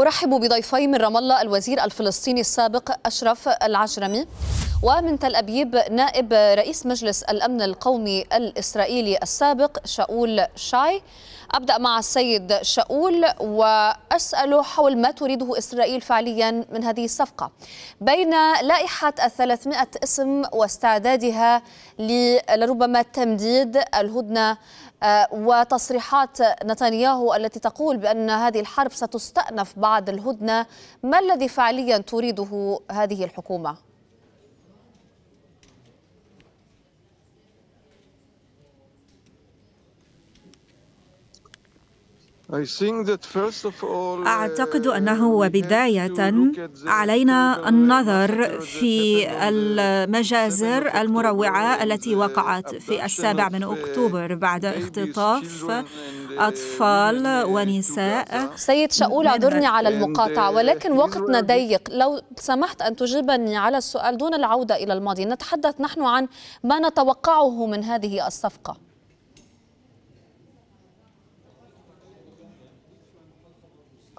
أرحب بضيفي من رام الله الوزير الفلسطيني السابق أشرف العجرمي ومن تل أبيب نائب رئيس مجلس الأمن القومي الإسرائيلي السابق شاول شاي أبدأ مع السيد شاول وأسأله حول ما تريده إسرائيل فعليا من هذه الصفقة بين لائحة الثلاثمائة اسم واستعدادها لربما تمديد الهدنة آه، وتصريحات نتنياهو التي تقول بأن هذه الحرب ستستأنف بعد الهدنة ما الذي فعليا تريده هذه الحكومة؟ Uh, أعتقد أنه بداية علينا النظر في المجازر المروعة التي وقعت في السابع من أكتوبر بعد اختطاف uh, أطفال ونساء سيد شاؤول اعذرني على uh, المقاطعة ولكن وقتنا ضيق لو سمحت أن تجيبني على السؤال دون العودة إلى الماضي نتحدث نحن عن ما نتوقعه من هذه الصفقة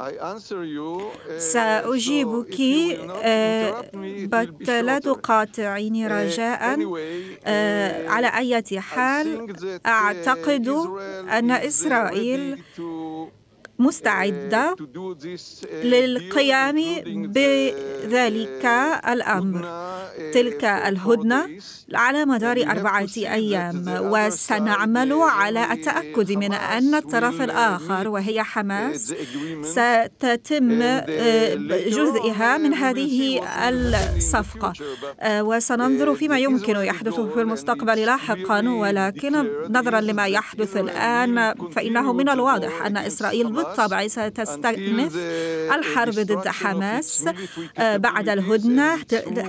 Uh, سأجيبك بات لا تقاطعيني uh, رجاء uh, على أي حال أعتقد أن إسرائيل مستعدة uh, uh, للقيام uh, بذلك الأمر تلك الهدنة على مدار أربعة أيام وسنعمل على التأكد من أن الطرف الآخر وهي حماس ستتم جزئها من هذه الصفقة وسننظر فيما يمكن يحدث في المستقبل لاحقا ولكن نظرا لما يحدث الآن فإنه من الواضح أن إسرائيل بالطبع ستستأنف آه، الحرب ضد حماس آه، بعد الهدنة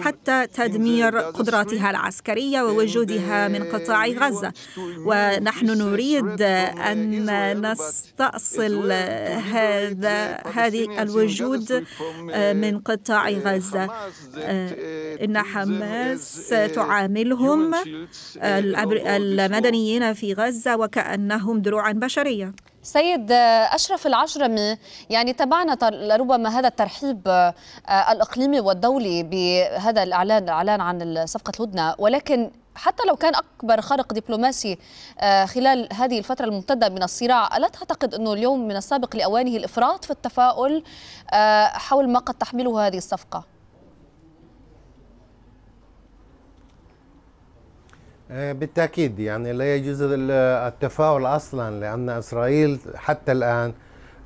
حتى تدمير قدراتها العسكرية ووجودها من قطاع غزة ونحن نريد أن نستأصل هذا هذه uh, الوجود آه، uh, من قطاع uh, غزة إن حماس تعاملهم المدنيين في غزة وكأنهم دروعا بشرية سيد أشرف العجرمي يعني تابعنا لربما هذا الترحيب آه، الإقليمي والدولي بهذا الإعلان الإعلان عن صفقة الهدنة ولكن حتى لو كان أكبر خرق دبلوماسي آه، خلال هذه الفترة الممتدة من الصراع ألا تعتقد أنه اليوم من السابق لأوانه الإفراط في التفاؤل آه، حول ما قد تحمله هذه الصفقة؟ آه، بالتاكيد يعني لا يجوز التفاؤل اصلا لان اسرائيل حتى الان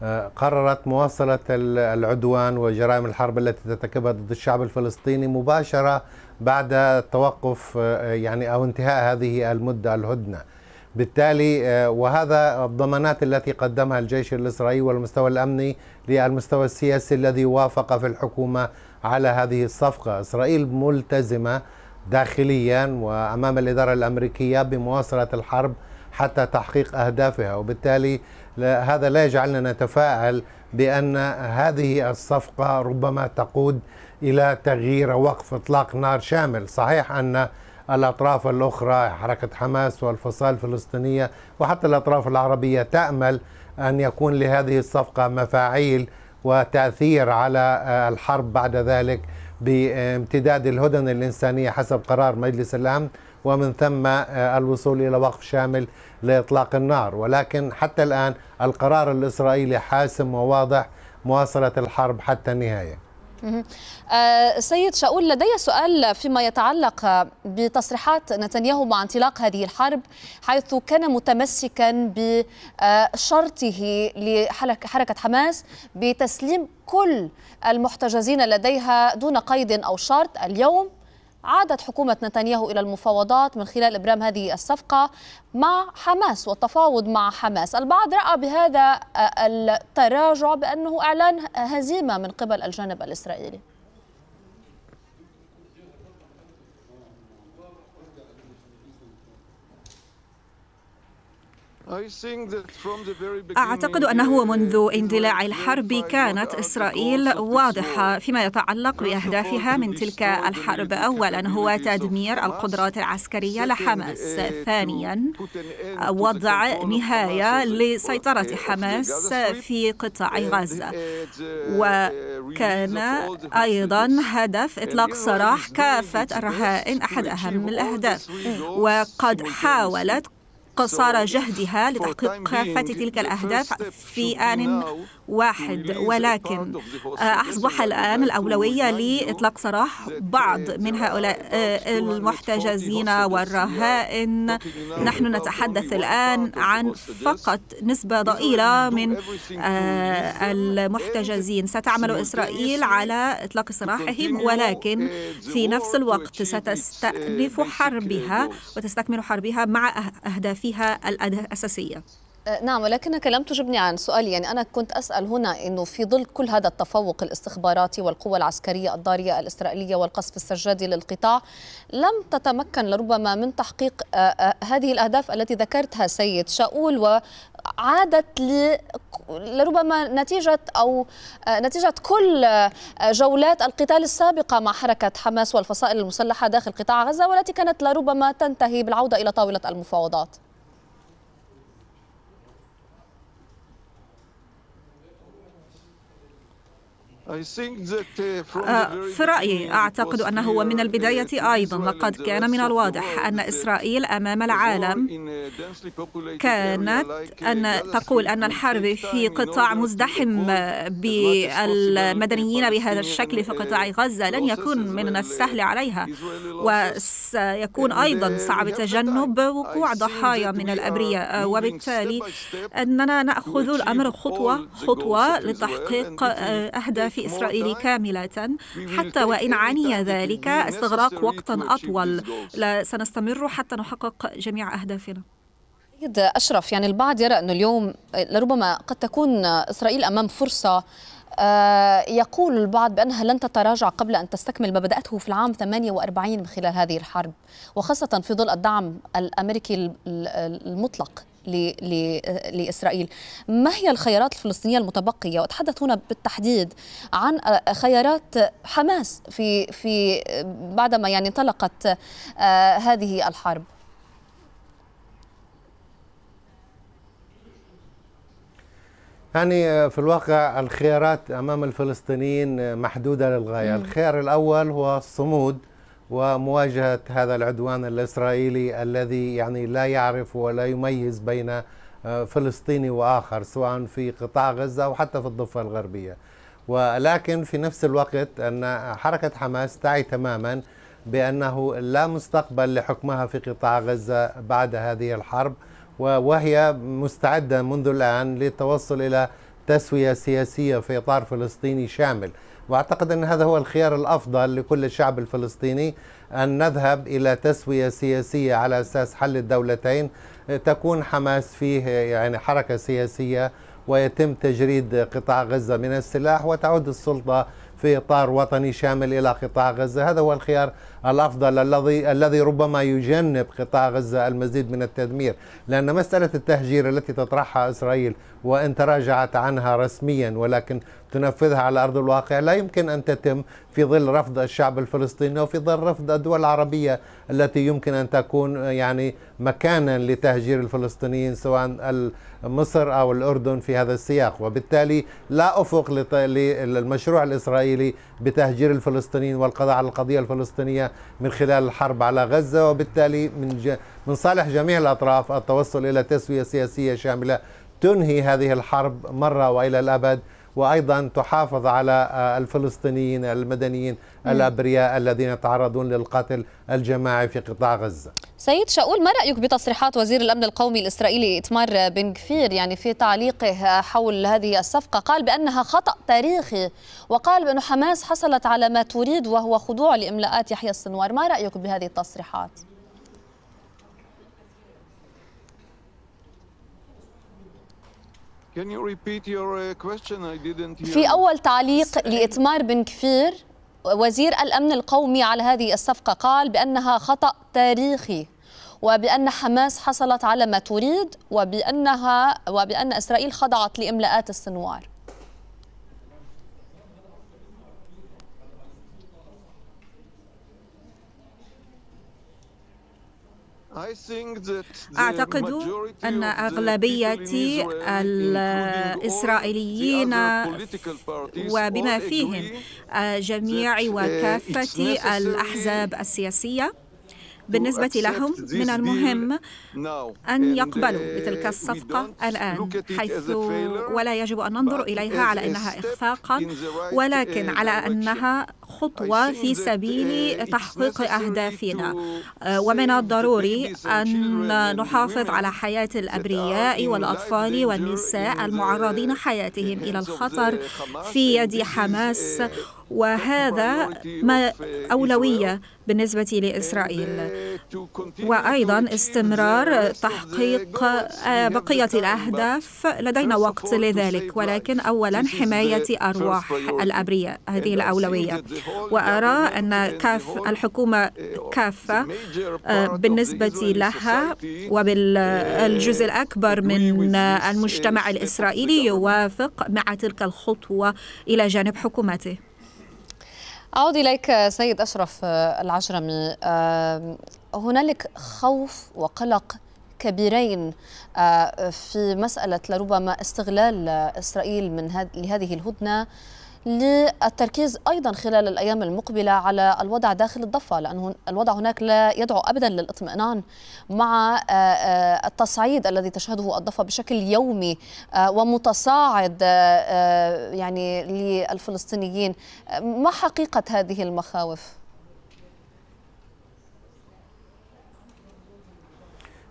آه، قررت مواصله العدوان وجرائم الحرب التي ترتكبها ضد الشعب الفلسطيني مباشره بعد توقف آه، يعني او انتهاء هذه المده الهدنه. بالتالي وهذا الضمانات التي قدمها الجيش الاسرائيلي والمستوى الامني للمستوى السياسي الذي وافق في الحكومه على هذه الصفقه، اسرائيل ملتزمه داخليا وامام الاداره الامريكيه بمواصله الحرب حتى تحقيق اهدافها وبالتالي هذا لا يجعلنا نتفائل بان هذه الصفقه ربما تقود الى تغيير وقف اطلاق نار شامل صحيح ان الاطراف الاخرى حركه حماس والفصائل الفلسطينيه وحتى الاطراف العربيه تامل ان يكون لهذه الصفقه مفاعيل وتاثير على الحرب بعد ذلك بامتداد الهدن الإنسانية حسب قرار مجلس الأمن ومن ثم آه، الوصول إلى وقف شامل لإطلاق النار ولكن حتى الآن القرار الإسرائيلي حاسم وواضح مواصلة الحرب حتى النهاية آه، سيد شاول لدي سؤال فيما يتعلق بتصريحات نتنياهو مع انطلاق هذه الحرب حيث كان متمسكا بشرطه لحركة حماس بتسليم كل المحتجزين لديها دون قيد أو شرط اليوم عادت حكومة نتنياهو إلى المفاوضات من خلال إبرام هذه الصفقة مع حماس والتفاوض مع حماس البعض رأى بهذا التراجع بأنه إعلان هزيمة من قبل الجانب الإسرائيلي أعتقد أنه منذ اندلاع الحرب كانت إسرائيل واضحة فيما يتعلق بأهدافها من تلك الحرب أولا هو تدمير القدرات العسكرية لحماس ثانيا وضع نهاية لسيطرة uh, حماس في قطاع غزة uh, وكان uh, أيضا هدف إطلاق سراح كافة الرهائن أحد أهم الأهداف وقد حاولت قصارى جهدها لتحقيق كافة تلك الأهداف في آن واحد ولكن آه، أصبح الآن الأولوية لإطلاق سراح بعض من هؤلاء آه، المحتجزين والرهائن نحن نتحدث الآن عن فقط نسبة ضئيلة من آه، المحتجزين ستعمل إسرائيل على إطلاق سراحهم ولكن في نفس الوقت ستستأنف uh, حربها وتستكمل حربها مع أهدافها أهدافها الأساسية أه، نعم ولكنك لم تجبني عن سؤالي يعني أنا كنت أسأل هنا أنه في ظل كل هذا التفوق الاستخباراتي والقوة العسكرية الضارية الإسرائيلية والقصف السجادي للقطاع لم تتمكن لربما من تحقيق أه، أه، هذه الأهداف التي ذكرتها سيد شاؤول وعادت لربما نتيجة أو نتيجة كل جولات القتال السابقة مع حركة حماس والفصائل المسلحة داخل قطاع غزة والتي كانت لربما تنتهي بالعودة إلى طاولة المفاوضات Uh, آه، في رأيي أعتقد أنه من البداية أيضا لقد كان من الواضح أن إسرائيل أمام العالم كانت uh, أن تقول أن الحرب في قطاع مزدحم بالمدنيين بهذا الشكل في uh, قطاع غزة لن يكون من السهل عليها وسيكون أيضا صعب تجنب وقوع ضحايا من الأبرياء وبالتالي أننا نأخذ الأمر خطوة خطوة لتحقيق أهداف الإسرائيلي كاملة حتى وإن عني ذلك استغراق وقتا أطول لا سنستمر حتى نحقق جميع أهدافنا أشرف يعني البعض يرى أنه اليوم لربما قد تكون إسرائيل أمام فرصة آه، يقول البعض بأنها لن تتراجع قبل أن تستكمل ما بدأته في العام 48 من خلال هذه الحرب وخاصة في ظل الدعم الأمريكي المطلق لإسرائيل ما هي الخيارات الفلسطينية المتبقية وأتحدث هنا بالتحديد عن آه، خيارات حماس في, في بعدما يعني انطلقت آه، هذه الحرب يعني آه، في الواقع الخيارات امام الفلسطينيين محدوده للغايه، الخيار الاول هو الصمود ومواجهة هذا العدوان الإسرائيلي الذي يعني لا يعرف ولا يميز بين آه، فلسطيني وآخر سواء في قطاع غزة أو حتى في الضفة الغربية ولكن في نفس الوقت أن حركة حماس تعي تماما بأنه لا مستقبل لحكمها في قطاع غزة بعد هذه الحرب وهي مستعدة منذ الآن للتوصل إلى تسويه سياسيه في اطار فلسطيني شامل واعتقد ان هذا هو الخيار الافضل لكل الشعب الفلسطيني ان نذهب الى تسويه سياسيه على اساس حل الدولتين تكون حماس فيه يعني حركه سياسيه ويتم تجريد قطاع غزه من السلاح وتعود السلطه في اطار وطني شامل الى قطاع غزه هذا هو الخيار الافضل الذي الذي ربما يجنب قطاع غزه المزيد من التدمير لان مساله التهجير التي تطرحها اسرائيل وان تراجعت عنها رسميا ولكن تنفذها على ارض الواقع لا يمكن ان تتم في ظل رفض الشعب الفلسطيني وفي ظل رفض الدول العربيه التي يمكن ان تكون يعني مكانا لتهجير الفلسطينيين سواء مصر او الاردن في هذا السياق وبالتالي لا افق للمشروع الاسرائيلي بتهجير الفلسطينيين والقضاء على القضيه الفلسطينيه من خلال الحرب على غزة وبالتالي من, ج... من صالح جميع الأطراف التوصل إلى تسوية سياسية شاملة تنهي هذه الحرب مرة وإلى الأبد وأيضا تحافظ على آه، الفلسطينيين المدنيين الأبرياء الذين يتعرضون للقتل الجماعي في قطاع غزة سيد شاول ما رأيك بتصريحات وزير الأمن القومي الإسرائيلي إتمار بن كفير يعني في تعليقه حول هذه الصفقة قال بأنها خطأ تاريخي وقال بأن حماس حصلت على ما تريد وهو خضوع لإملاءات يحيى السنوار ما رأيك بهذه التصريحات؟ uh, في أول تعليق لإتمار بن كفير وزير الأمن القومي على هذه الصفقة قال بأنها خطأ تاريخي وبأن حماس حصلت على ما تريد وبأنها وبأن إسرائيل خضعت لإملاءات السنوار أعتقد أن أغلبية الإسرائيليين وبما فيهم آه، جميع uh, وكافة الأحزاب السياسية بالنسبة لهم من المهم أن يقبلوا uh, بتلك الصفقة الآن حيث ولا يجب أن ننظر إليها على أنها إخفاقا uh, ولكن على أنها خطوة في سبيل uh, تحقيق أهدافنا آه، ومن الضروري أن نحافظ على حياة الأبرياء والأطفال والنساء المعرضين حياتهم إلى الخطر في يد حماس وهذا ما أولوية بالنسبة لإسرائيل وأيضا استمرار تحقيق آه، بقية الأهداف لدينا وقت لذلك ولكن أولا حماية أرواح الأبرياء هذه الأولوية وأرى أن كاف الحكومة كافة آه، بالنسبة لها وبالجزء الأكبر من المجتمع الإسرائيلي يوافق مع تلك الخطوة إلى جانب حكومته أعود إليك سيد أشرف آه، العشرمي هنالك خوف وقلق كبيرين آه، في مسألة لربما استغلال آه، إسرائيل من لهذه الهدنة للتركيز أيضا خلال الأيام المقبلة على الوضع داخل الضفة لأن الوضع هناك لا يدعو أبدا للإطمئنان مع آه، آه، التصعيد الذي تشهده الضفة بشكل يومي آه، ومتصاعد يعني للفلسطينيين ما حقيقة هذه المخاوف؟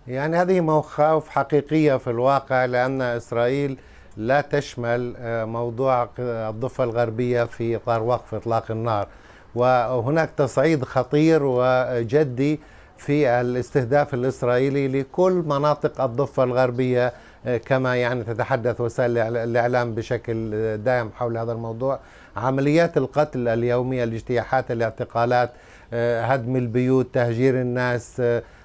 يعني هذه مخاوف حقيقية في الواقع لأن إسرائيل لا تشمل آه، موضوع الضفة الغربية في إطار وقف إطلاق النار وهناك تصعيد خطير وجدي في الاستهداف الإسرائيلي لكل مناطق الضفة الغربية آه، كما يعني تتحدث وسائل الإعلام بشكل دائم حول هذا الموضوع عمليات القتل اليومية الاجتياحات الاعتقالات آه، هدم البيوت تهجير الناس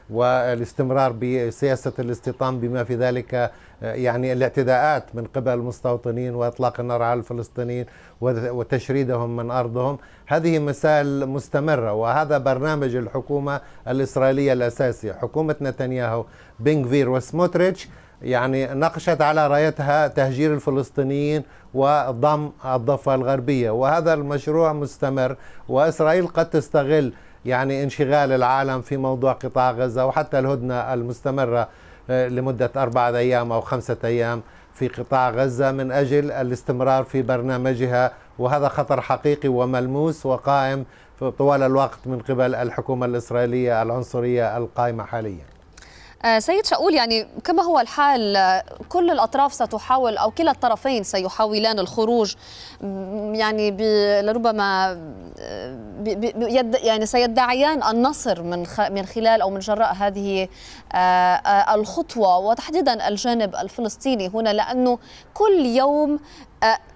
والاستمرار بسياسة الاستيطان بما في ذلك آه، يعني الاعتداءات من قبل المستوطنين وإطلاق النار على الفلسطينيين وتشريدهم من أرضهم هذه مسائل مستمرة وهذا برنامج الحكومة الإسرائيلية الأساسي حكومة نتنياهو بنغفير وسموتريتش يعني نقشت على رايتها تهجير الفلسطينيين وضم الضفة الغربية وهذا المشروع مستمر وإسرائيل قد تستغل يعني انشغال العالم في موضوع قطاع غزة وحتى الهدنة المستمرة آه، لمدة أربعة أيام أو خمسة أيام في قطاع غزة من أجل الاستمرار في برنامجها وهذا خطر حقيقي وملموس وقائم طوال الوقت من قبل الحكومة الإسرائيلية العنصرية القائمة حالياً آه، سيد شاول يعني كما هو الحال آه، كل الأطراف ستحاول أو كلا الطرفين سيحاولان الخروج يعني لربما آه، يعني سيدعيان النصر من من خلال أو من جراء هذه الخطوة وتحديدا الجانب الفلسطيني هنا لأنه كل يوم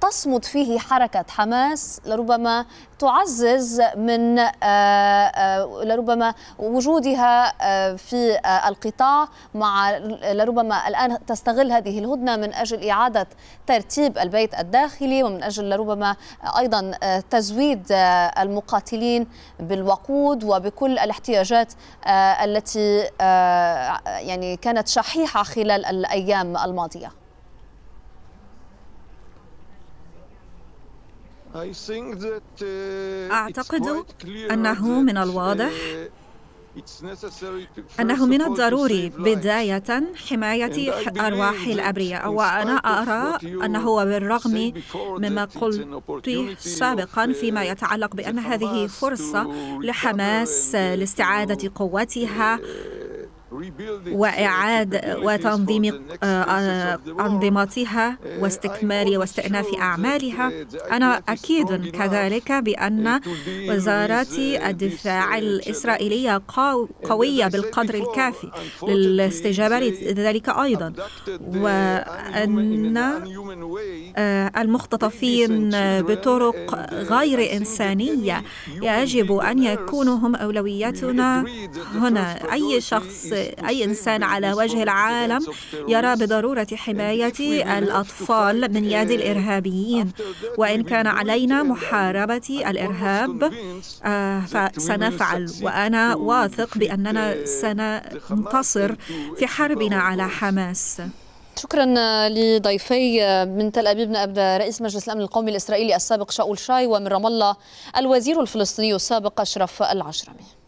تصمد فيه حركة حماس لربما تعزز من آه، آه، لربما وجودها آه، في القطاع مع لربما الآن تستغل هذه الهدنة من أجل إعادة ترتيب البيت الداخلي ومن أجل لربما أيضا تزويد المقاتلين بالوقود وبكل الاحتياجات التي يعني كانت شحيحة خلال الأيام الماضية أعتقد أنه من الواضح أنه من الضروري بداية حماية أرواح الأبرياء وأنا أرى أنه بالرغم مما قلت سابقا فيما يتعلق بأن هذه فرصة لحماس uh, لاستعادة uh, قوتها وإعادة وتنظيم آه، آه، أنظمتها uh, واستكمال واستئناف أعمالها أنا أكيد كذلك بأن وزارة الدفاع uh, الإسرائيلية قوية بالقدر الكافي للاستجابة لذلك أيضا وأن آه، المختطفين بطرق uh, غير إنسانية يجب أن يكونوا هم أولويتنا هنا أي شخص أي إنسان على وجه العالم يرى بضرورة حماية الأطفال من يد الإرهابيين وإن كان علينا محاربة الإرهاب آه، فسنفعل وأنا واثق بأننا سننتصر في حربنا على حماس شكرا لضيفي من تل ابيب نائب رئيس مجلس الامن القومي الاسرائيلي السابق شاول شاي ومن رام الله الوزير الفلسطيني السابق اشرف العشرمي